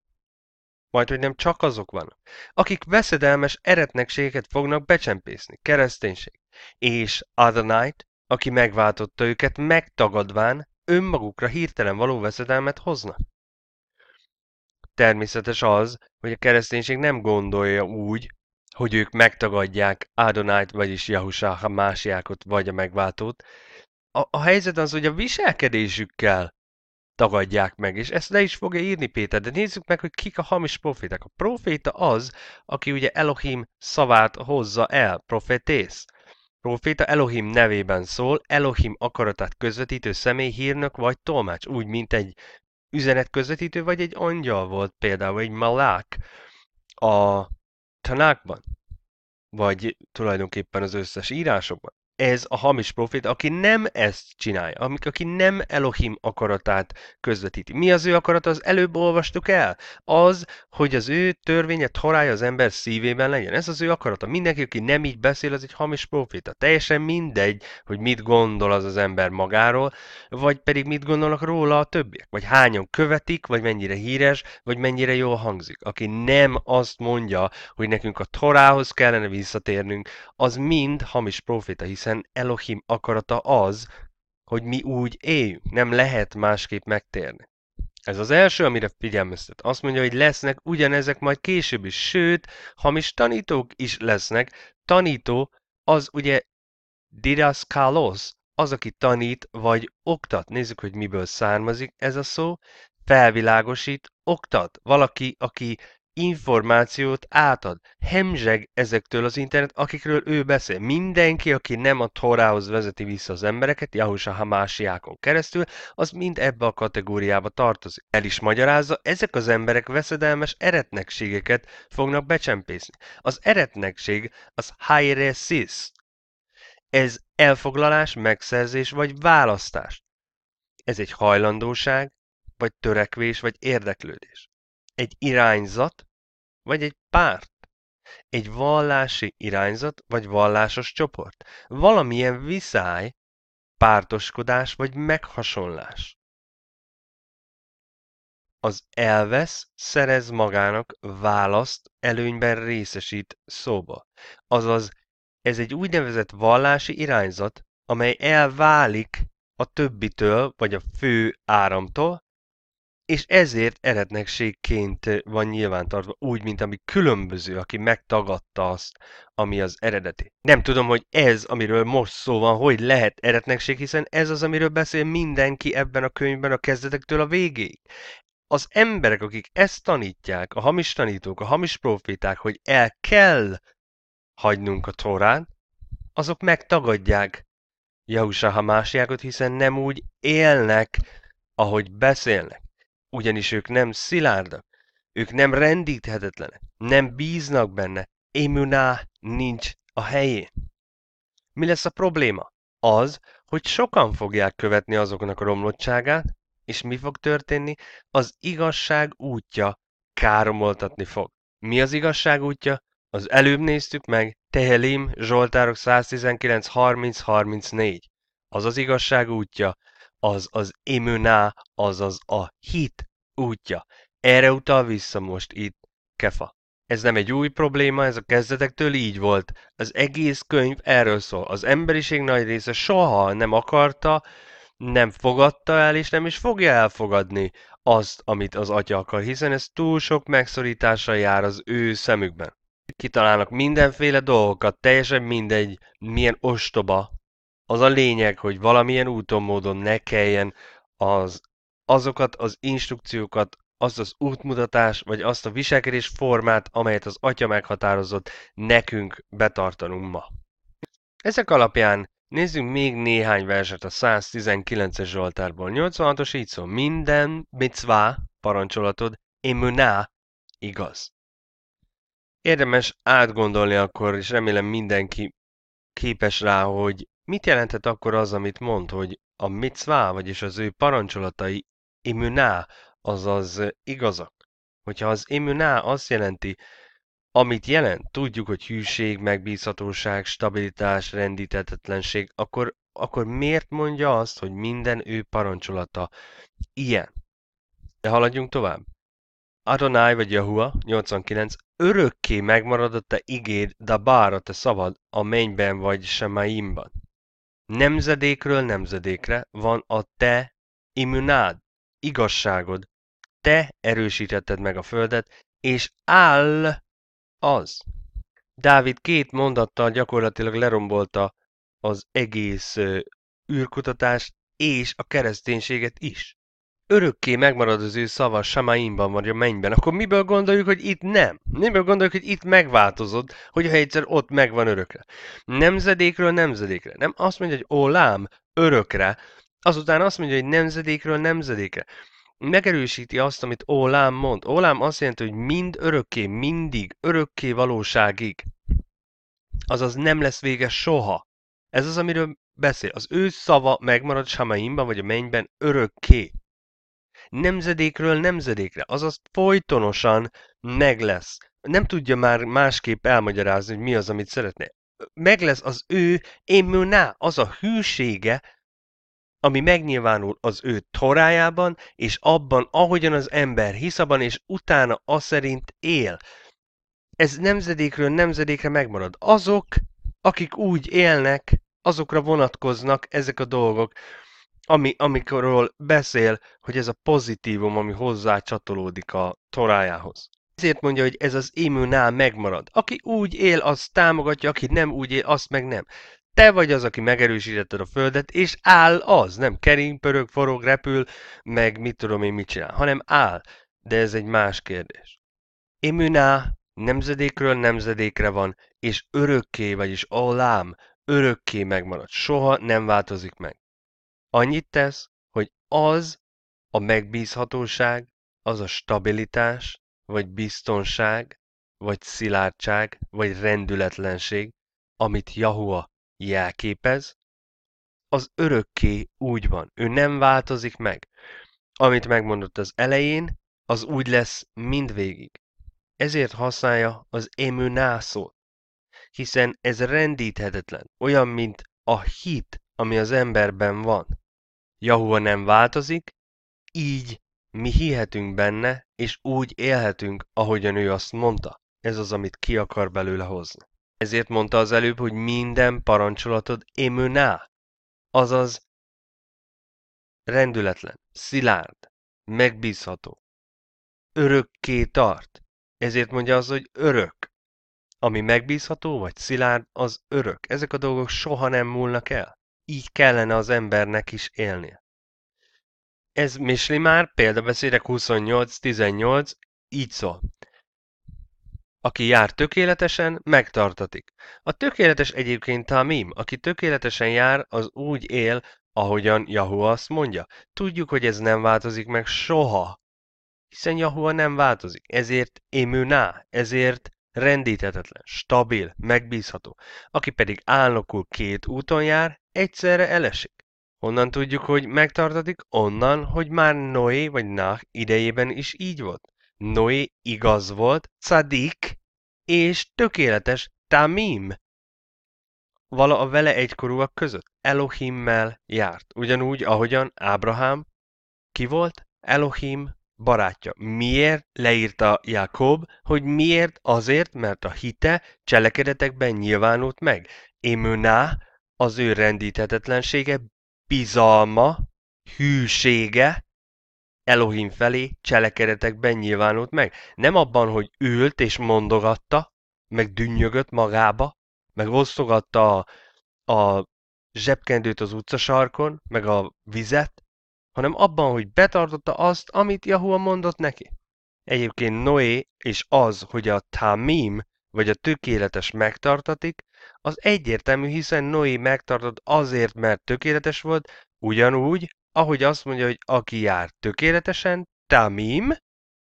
Majd, hogy nem csak azok vannak, akik veszedelmes eretnekségeket fognak becsempészni, kereszténység, és Adonait, aki megváltotta őket, megtagadván önmagukra hirtelen való veszedelmet hozna. Természetes az, hogy a kereszténység nem gondolja úgy, hogy ők megtagadják Adonájt, vagyis Jahusá másiákot, vagy a megváltót. A, a helyzet az, hogy a viselkedésükkel tagadják meg, és ezt le is fogja írni Péter, de nézzük meg, hogy kik a hamis proféták. A proféta az, aki ugye Elohim szavát hozza el, profetész. Proféta Elohim nevében szól, Elohim akaratát közvetítő személy hírnök vagy tolmács, úgy, mint egy üzenet közvetítő vagy egy angyal volt, például egy malák. A tanákban? Vagy tulajdonképpen az összes írásokban? ez a hamis profét, aki nem ezt csinálja, aki nem Elohim akaratát közvetíti. Mi az ő akarata? Az előbb olvastuk el. Az, hogy az ő törvénye, torája az ember szívében legyen. Ez az ő akarata. Mindenki, aki nem így beszél, az egy hamis proféta. Teljesen mindegy, hogy mit gondol az az ember magáról, vagy pedig mit gondolnak róla a többiek. Vagy hányan követik, vagy mennyire híres, vagy mennyire jól hangzik. Aki nem azt mondja, hogy nekünk a torához kellene visszatérnünk, az mind hamis proféta, hiszen hiszen Elohim akarata az, hogy mi úgy éljünk, nem lehet másképp megtérni. Ez az első, amire figyelmeztet. Azt mondja, hogy lesznek ugyanezek majd később is, sőt, hamis tanítók is lesznek. Tanító az ugye didaskalos, az, aki tanít vagy oktat. Nézzük, hogy miből származik ez a szó. Felvilágosít, oktat. Valaki, aki információt átad. Hemzseg ezektől az internet, akikről ő beszél. Mindenki, aki nem a Torához vezeti vissza az embereket, Jahus a Hamásiákon keresztül, az mind ebbe a kategóriába tartozik. El is magyarázza, ezek az emberek veszedelmes eretnekségeket fognak becsempészni. Az eretnekség az sis. Ez elfoglalás, megszerzés vagy választás. Ez egy hajlandóság, vagy törekvés, vagy érdeklődés egy irányzat, vagy egy párt. Egy vallási irányzat, vagy vallásos csoport. Valamilyen viszály, pártoskodás, vagy meghasonlás. Az elvesz, szerez magának, választ, előnyben részesít szóba. Azaz, ez egy úgynevezett vallási irányzat, amely elválik a többitől vagy a fő áramtól, és ezért eretnekségként van nyilvántartva, úgy, mint ami különböző, aki megtagadta azt, ami az eredeti. Nem tudom, hogy ez, amiről most szó van, hogy lehet eretnekség, hiszen ez az, amiről beszél mindenki ebben a könyvben a kezdetektől a végéig. Az emberek, akik ezt tanítják, a hamis tanítók, a hamis profiták, hogy el kell hagynunk a Torán, azok megtagadják Jahusa Hamásiákot, hiszen nem úgy élnek, ahogy beszélnek ugyanis ők nem szilárdak, ők nem rendíthetetlenek, nem bíznak benne, Émuná nincs a helyén. Mi lesz a probléma? Az, hogy sokan fogják követni azoknak a romlottságát, és mi fog történni? Az igazság útja káromoltatni fog. Mi az igazság útja? Az előbb néztük meg, Tehelim, Zsoltárok 119.30.34. Az az igazság útja, az az az az a hit útja. Erre utal vissza most itt Kefa. Ez nem egy új probléma, ez a kezdetektől így volt. Az egész könyv erről szól. Az emberiség nagy része soha nem akarta, nem fogadta el, és nem is fogja elfogadni azt, amit az atya akar, hiszen ez túl sok megszorítással jár az ő szemükben. Kitalálnak mindenféle dolgokat, teljesen mindegy, milyen ostoba az a lényeg, hogy valamilyen úton, módon ne kelljen az, azokat az instrukciókat, azt az útmutatás, vagy azt a viselkedés formát, amelyet az atya meghatározott nekünk betartanunk ma. Ezek alapján nézzünk még néhány verset a 119-es Zsoltárból. 86-os így szól, minden micvá parancsolatod, emuná igaz. Érdemes átgondolni akkor, és remélem mindenki képes rá, hogy Mit jelentett akkor az, amit mond, hogy a micvá, vagyis az ő parancsolatai imuná, azaz igazak? Hogyha az imuná azt jelenti, amit jelent, tudjuk, hogy hűség, megbízhatóság, stabilitás, rendíthetetlenség, akkor, akkor miért mondja azt, hogy minden ő parancsolata ilyen? De haladjunk tovább. Adonai vagy Jahua, 89, örökké megmarad a te igéd, de bár a te szabad, a mennyben vagy Semaimban. Nemzedékről nemzedékre van a te immunád, igazságod. Te erősítetted meg a földet, és áll az. Dávid két mondattal gyakorlatilag lerombolta az egész űrkutatást és a kereszténységet is örökké megmarad az ő szava Samaimban vagy a mennyben, akkor miből gondoljuk, hogy itt nem? Miből gondoljuk, hogy itt megváltozott, hogyha egyszer ott megvan örökre? Nemzedékről nemzedékre. Nem azt mondja, hogy olám, örökre, azután azt mondja, hogy nemzedékről nemzedékre. Megerősíti azt, amit Ólám mond. Ólám azt jelenti, hogy mind örökké, mindig, örökké valóságig. Azaz nem lesz vége soha. Ez az, amiről beszél. Az ő szava megmarad Samaimban vagy a mennyben örökké nemzedékről nemzedékre, azaz folytonosan meg lesz. Nem tudja már másképp elmagyarázni, hogy mi az, amit szeretne. Meg lesz az ő émülná, az a hűsége, ami megnyilvánul az ő torájában, és abban, ahogyan az ember hisz abban, és utána az szerint él. Ez nemzedékről nemzedékre megmarad. Azok, akik úgy élnek, azokra vonatkoznak ezek a dolgok ami, amikorról beszél, hogy ez a pozitívum, ami hozzá csatolódik a torájához. Ezért mondja, hogy ez az imunál megmarad. Aki úgy él, az támogatja, aki nem úgy él, azt meg nem. Te vagy az, aki megerősítetted a földet, és áll az, nem kering, pörög, forog, repül, meg mit tudom én mit csinál, hanem áll. De ez egy más kérdés. Imuná nemzedékről nemzedékre van, és örökké, vagyis alám, örökké megmarad. Soha nem változik meg. Annyit tesz, hogy az a megbízhatóság, az a stabilitás, vagy biztonság, vagy szilárdság, vagy rendületlenség, amit Jahua jelképez, az örökké úgy van. Ő nem változik meg. Amit megmondott az elején, az úgy lesz mindvégig. Ezért használja az émű nászót, hiszen ez rendíthetetlen, olyan, mint a hit, ami az emberben van. Jahua nem változik, így mi hihetünk benne, és úgy élhetünk, ahogyan ő azt mondta. Ez az, amit ki akar belőle hozni. Ezért mondta az előbb, hogy minden parancsolatod émőná. azaz rendületlen, szilárd, megbízható, örökké tart. Ezért mondja az, hogy örök. Ami megbízható vagy szilárd, az örök. Ezek a dolgok soha nem múlnak el így kellene az embernek is élnie. Ez Misli már, példabeszédek 28-18, így szól. Aki jár tökéletesen, megtartatik. A tökéletes egyébként Tamim, aki tökéletesen jár, az úgy él, ahogyan Jahu azt mondja. Tudjuk, hogy ez nem változik meg soha, hiszen Jahua nem változik. Ezért émüná, ezért rendíthetetlen, stabil, megbízható. Aki pedig állnokul két úton jár, egyszerre elesik. Honnan tudjuk, hogy megtartatik? Onnan, hogy már Noé vagy Nach idejében is így volt. Noé igaz volt, cadik és tökéletes tamim. Vala a vele egykorúak között Elohimmel járt, ugyanúgy, ahogyan Ábrahám ki volt? Elohim barátja. Miért leírta Jakob, hogy miért? Azért, mert a hite cselekedetekben nyilvánult meg. Émöná, az ő rendíthetetlensége, bizalma, hűsége Elohim felé cselekedetekben nyilvánult meg. Nem abban, hogy ült és mondogatta, meg dünnyögött magába, meg osztogatta a, a zsebkendőt az utcasarkon, meg a vizet, hanem abban, hogy betartotta azt, amit Jahua mondott neki. Egyébként Noé és az, hogy a tamim, vagy a tökéletes megtartatik, az egyértelmű, hiszen Noé megtartott azért, mert tökéletes volt, ugyanúgy, ahogy azt mondja, hogy aki jár tökéletesen, tamim,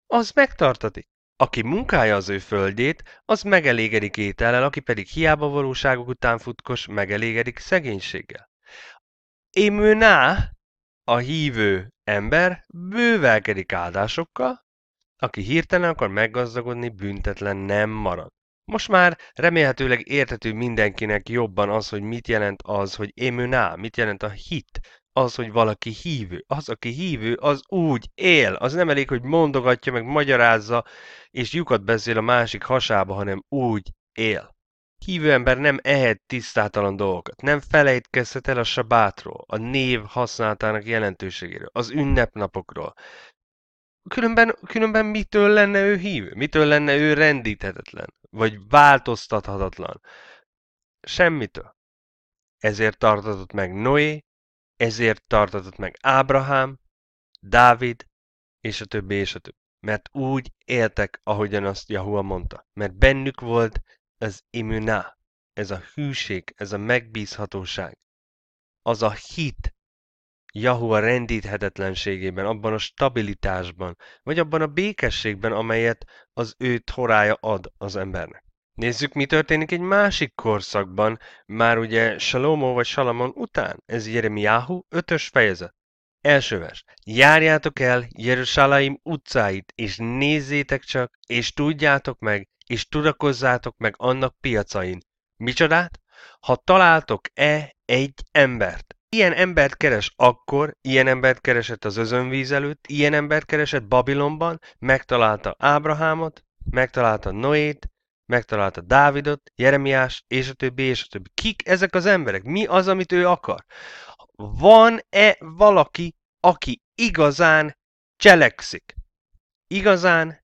az megtartatik. Aki munkája az ő földjét, az megelégedik étellel, aki pedig hiába valóságok után futkos, megelégedik szegénységgel. Émőná a hívő ember bővelkedik áldásokkal, aki hirtelen akar meggazdagodni, büntetlen nem marad. Most már remélhetőleg értető mindenkinek jobban az, hogy mit jelent az, hogy émőná, mit jelent a hit, az, hogy valaki hívő. Az, aki hívő, az úgy él. Az nem elég, hogy mondogatja, meg magyarázza, és lyukat beszél a másik hasába, hanem úgy él. Hívő ember nem ehet tisztátalan dolgokat, nem felejtkezhet el a sabátról, a név használatának jelentőségéről, az ünnepnapokról. Különben, különben mitől lenne ő hívő? Mitől lenne ő rendíthetetlen? Vagy változtathatatlan? Semmitől. Ezért tartatott meg Noé, ezért tartatott meg Ábrahám, Dávid, és a többi, és a többi. Mert úgy éltek, ahogyan azt Jahua mondta. Mert bennük volt az imuná, ez a hűség, ez a megbízhatóság, az a hit Jahu a rendíthetetlenségében, abban a stabilitásban, vagy abban a békességben, amelyet az ő torája ad az embernek. Nézzük, mi történik egy másik korszakban, már ugye Salomó vagy Salamon után. Ez Jeremiahu 5-ös fejezet. Első vers. Járjátok el Jerusalaim utcáit, és nézzétek csak, és tudjátok meg, és tudakozzátok meg annak piacain. Micsodát? Ha találtok-e egy embert? Ilyen embert keres akkor, ilyen embert keresett az özönvíz előtt, ilyen embert keresett Babilonban, megtalálta Ábrahámot, megtalálta Noét, megtalálta Dávidot, Jeremiás, és a többi, és a többi. Kik ezek az emberek? Mi az, amit ő akar? Van-e valaki, aki igazán cselekszik? Igazán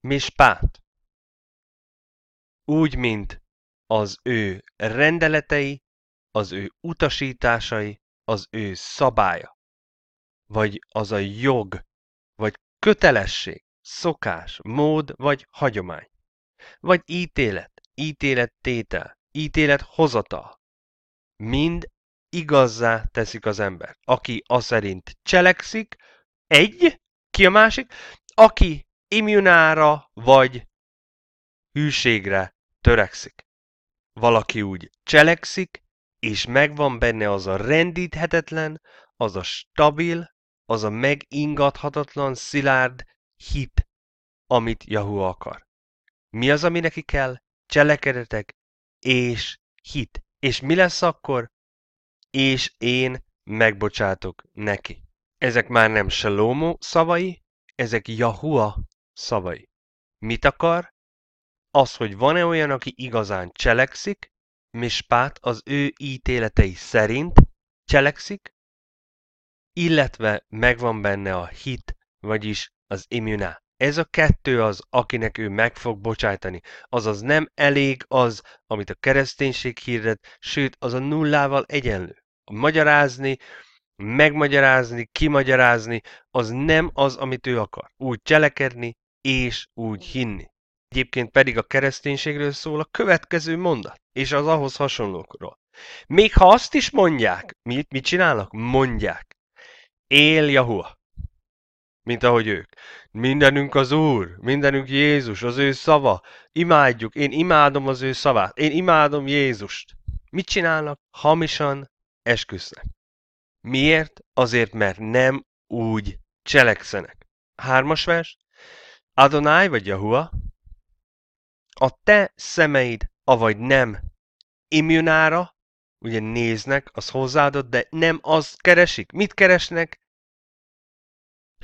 mispát? úgy, mint az ő rendeletei, az ő utasításai, az ő szabálya, vagy az a jog, vagy kötelesség, szokás, mód vagy hagyomány, vagy ítélet, ítélet ítélet hozata. mind igazzá teszik az ember. Aki aszerint szerint cselekszik, egy, ki a másik, aki immunára vagy hűségre törekszik. Valaki úgy cselekszik, és megvan benne az a rendíthetetlen, az a stabil, az a megingathatatlan, szilárd hit, amit Jahu akar. Mi az, ami neki kell? Cselekedetek és hit. És mi lesz akkor? És én megbocsátok neki. Ezek már nem Salomo szavai, ezek Jahua szavai. Mit akar? az, hogy van-e olyan, aki igazán cselekszik, mispát az ő ítéletei szerint cselekszik, illetve megvan benne a hit, vagyis az immuná. Ez a kettő az, akinek ő meg fog bocsájtani. Azaz nem elég az, amit a kereszténység hirdet, sőt, az a nullával egyenlő. Magyarázni, megmagyarázni, kimagyarázni, az nem az, amit ő akar. Úgy cselekedni és úgy hinni egyébként pedig a kereszténységről szól a következő mondat, és az ahhoz hasonlókról. Még ha azt is mondják, mit, mit csinálnak? Mondják. Él Jahua. Mint ahogy ők. Mindenünk az Úr, mindenünk Jézus, az ő szava. Imádjuk, én imádom az ő szavát, én imádom Jézust. Mit csinálnak? Hamisan esküsznek. Miért? Azért, mert nem úgy cselekszenek. Hármas vers. Adonai vagy Jahua, a te szemeid, avagy nem immunára, ugye néznek, az hozzáadott, de nem az keresik. Mit keresnek?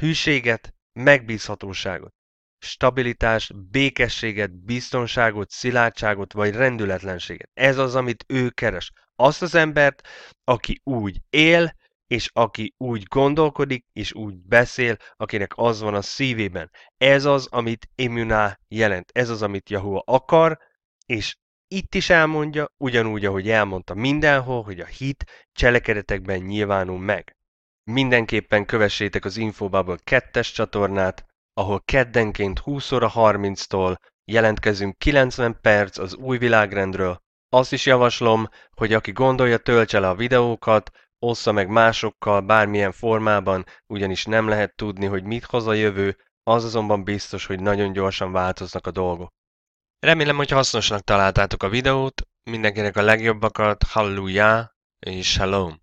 Hűséget, megbízhatóságot, stabilitást, békességet, biztonságot, szilárdságot vagy rendületlenséget. Ez az, amit ő keres. Azt az embert, aki úgy él, és aki úgy gondolkodik, és úgy beszél, akinek az van a szívében. Ez az, amit Immuná jelent. Ez az, amit Jahua akar, és itt is elmondja, ugyanúgy, ahogy elmondta mindenhol, hogy a hit cselekedetekben nyilvánul meg. Mindenképpen kövessétek az Infobubble 2 csatornát, ahol keddenként 20 óra 30-tól jelentkezünk 90 perc az új világrendről. Azt is javaslom, hogy aki gondolja, töltse le a videókat, ossza meg másokkal bármilyen formában, ugyanis nem lehet tudni, hogy mit hoz a jövő, az azonban biztos, hogy nagyon gyorsan változnak a dolgok. Remélem, hogy hasznosnak találtátok a videót, mindenkinek a legjobbakat, hallelujah és shalom!